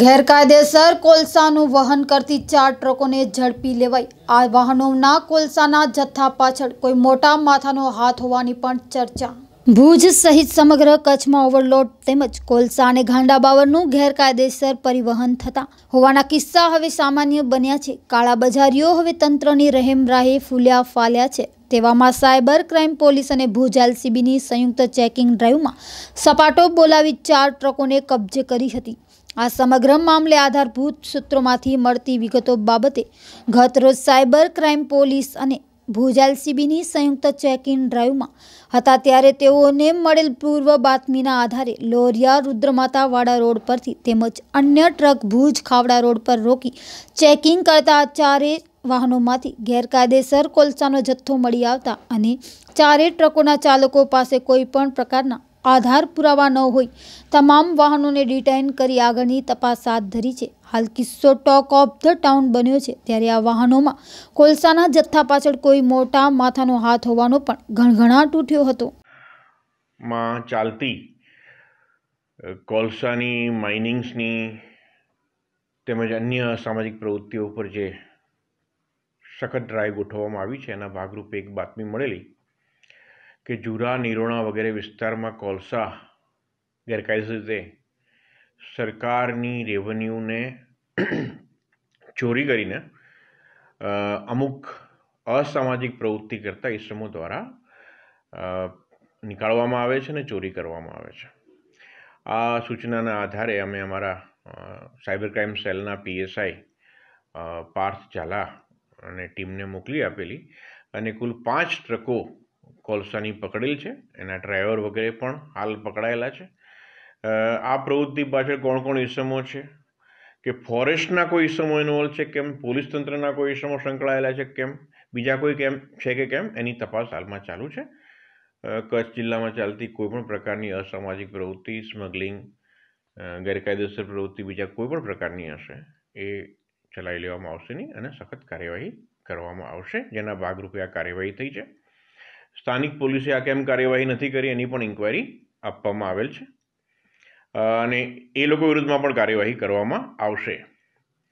ગેરકાયદેસર કોલસાનું વહન કરતી ચાર ટ્રકોને ઝડપી લેવાઈ આ વાહનોના કોલસાના જથ્થા પાછળ કોઈ મોટા માથાનો હાથ હોવાની પણ ચર્ચા ભુજ સહિત સમગ્ર કચ્છમાં ઓવરલોડ તેમજ કોલસા અને ગાંડા બાવરનું ગેરકાયદેસર પરિવહન થતા હોવાના કિસ્સા હવે સામાન્ય બન્યા છે કાળા બજારીઓ હવે તંત્રની રહેમરાહે ફૂલ્યા ફાલ્યા છે તેવામાં સાયબર ક્રાઇમ પોલીસ અને ભુજ એલસીબીની સંયુક્ત ચેકિંગ ડ્રાઈવમાં સપાટો બોલાવી ચાર ટ્રકોને કબજે કરી હતી આ સમગ્ર મામલે આધારભૂત સૂત્રોમાંથી મળતી વિગતો બાબતે ગતરોજ સાયબર ક્રાઇમ પોલીસ અને ભુજ એલસીબીની સંયુક્ત ચેક ઇન ડ્રાઈવમાં હતા ત્યારે તેઓને મળેલ પૂર્વ બાતમીના આધારે લોરિયા રુદ્રમાતાવાડા રોડ પરથી તેમજ અન્ય ટ્રક ભુજ ખાવડા રોડ પર રોકી ચેકિંગ કરતા ચારે વાહનોમાંથી ગેરકાયદેસર કોલસાનો જથ્થો મળી આવતા અને ચારે ટ્રકોના ચાલકો પાસે કોઈપણ પ્રકારના આધાર પુરાવા ન હોય તમામ વાહનોને ડિટેન કરી આગળની તપાસ હાથ ધરી છે હાલ કિસ્સો ટોક ઓફ ધ ટાઉન બન્યો છે ત્યારે આ વાહનોમાં કોલસાના જથ્થા પાછળ કોઈ મોટા માથાનો હાથ હોવાનો પણ ઘણઘણાટ તૂટ્યો હતો માં ચાલતી કોલસાની માઇનિંગ્સની તેમજ અન્ય સામાજિક પ્રવૃત્તિઓ ઉપર જે સખત ડ્રાઈવ ગોઠવવામાં આવી છે એના ભાગરૂપે એક બાતમી મળેલી કે જુરા નિરોણા વગેરે વિસ્તારમાં કોલસા ગેરકાયદેસર રીતે સરકારની રેવન્યુને ચોરી કરીને અમુક અસામાજિક પ્રવૃત્તિ કરતા ઇસમો દ્વારા નીકાળવામાં આવે છે અને ચોરી કરવામાં આવે છે આ સૂચનાના આધારે અમે અમારા સાયબર ક્રાઇમ સેલના પીએસઆઈ પાર્થ ઝાલા અને ટીમને મોકલી આપેલી અને કુલ પાંચ ટ્રકો કોલસાની પકડેલ છે એના ડ્રાઈવર વગેરે પણ હાલ પકડાયેલા છે આ પ્રવૃત્તિ પાછળ કોણ કોણ ઇસમો છે કે ફોરેસ્ટના કોઈ ઇસમો ઇન્વોલ્વ છે કેમ પોલીસ તંત્રના કોઈ ઇસમો સંકળાયેલા છે કેમ બીજા કોઈ કેમ છે કે કેમ એની તપાસ હાલમાં ચાલુ છે કચ્છ જિલ્લામાં ચાલતી કોઈપણ પ્રકારની અસામાજિક પ્રવૃત્તિ સ્મગલિંગ ગેરકાયદેસર પ્રવૃત્તિ બીજા કોઈપણ પ્રકારની હશે એ ચલાવી લેવામાં આવશે નહીં અને સખત કાર્યવાહી કરવામાં આવશે જેના ભાગરૂપે આ કાર્યવાહી થઈ છે સ્થાનિક પોલીસે આ કેમ કાર્યવાહી નથી કરી એની પણ ઇન્ક્વાયરી આપવામાં આવેલ છે અને એ લોકો વિરુદ્ધમાં પણ કાર્યવાહી કરવામાં આવશે